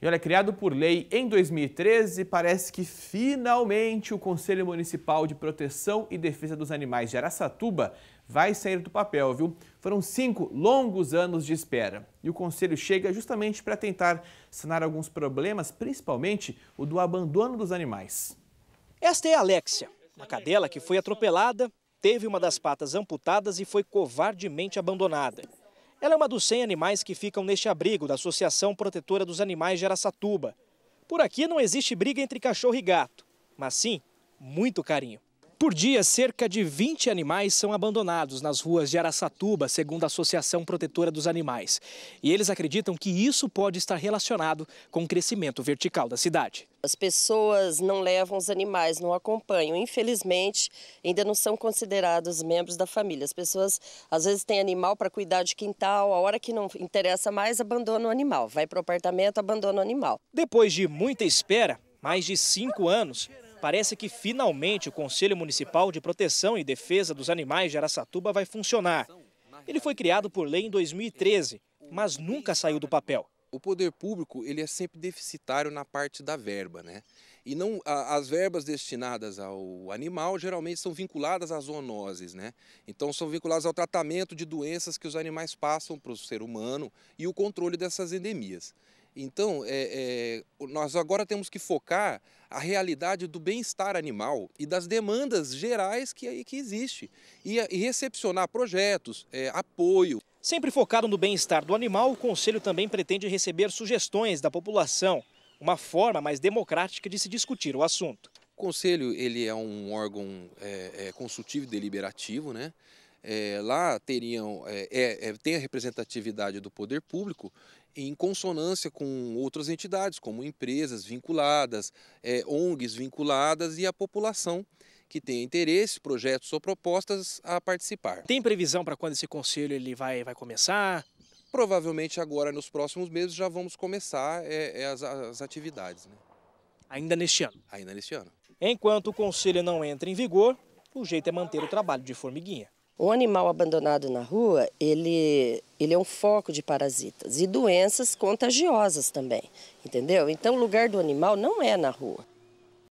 E olha, criado por lei em 2013, parece que finalmente o Conselho Municipal de Proteção e Defesa dos Animais de Araçatuba vai sair do papel, viu? Foram cinco longos anos de espera. E o Conselho chega justamente para tentar sanar alguns problemas, principalmente o do abandono dos animais. Esta é a Alexia, uma cadela que foi atropelada, teve uma das patas amputadas e foi covardemente abandonada. Ela é uma dos 100 animais que ficam neste abrigo da Associação Protetora dos Animais de Araçatuba. Por aqui não existe briga entre cachorro e gato, mas sim muito carinho. Por dia, cerca de 20 animais são abandonados nas ruas de Araçatuba, segundo a Associação Protetora dos Animais. E eles acreditam que isso pode estar relacionado com o crescimento vertical da cidade. As pessoas não levam os animais, não acompanham. Infelizmente, ainda não são considerados membros da família. As pessoas, às vezes, têm animal para cuidar de quintal, a hora que não interessa mais, abandona o animal. Vai para o apartamento, abandona o animal. Depois de muita espera, mais de cinco anos, parece que finalmente o Conselho Municipal de Proteção e Defesa dos Animais de Araçatuba vai funcionar. Ele foi criado por lei em 2013, mas nunca saiu do papel. O poder público ele é sempre deficitário na parte da verba, né? E não a, as verbas destinadas ao animal geralmente são vinculadas às zoonoses, né? Então são vinculadas ao tratamento de doenças que os animais passam para o ser humano e o controle dessas endemias. Então, é, é, nós agora temos que focar a realidade do bem-estar animal e das demandas gerais que, que existe e, e recepcionar projetos, é, apoio. Sempre focado no bem-estar do animal, o Conselho também pretende receber sugestões da população, uma forma mais democrática de se discutir o assunto. O Conselho ele é um órgão é, é, consultivo e deliberativo, né? é, lá teriam é, é, é, tem a representatividade do poder público em consonância com outras entidades, como empresas vinculadas, é, ONGs vinculadas e a população que tem interesse, projetos ou propostas a participar. Tem previsão para quando esse conselho ele vai, vai começar? Provavelmente agora, nos próximos meses, já vamos começar é, é, as, as, atividades. Né? Ainda neste ano? Ainda neste ano. Enquanto o conselho não entra em vigor, o jeito é manter o trabalho de formiguinha. O animal abandonado na rua, ele, ele é um foco de parasitas e doenças contagiosas também, entendeu? Então, o lugar do animal não é na rua.